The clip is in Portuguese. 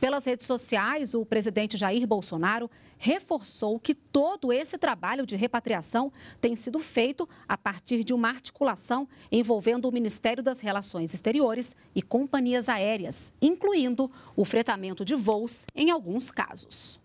Pelas redes sociais, o presidente Jair Bolsonaro reforçou que todo esse trabalho de repatriação tem sido feito a partir de uma articulação envolvendo o Ministério das Relações Exteriores e companhias aéreas, incluindo o fretamento de voos em alguns casos.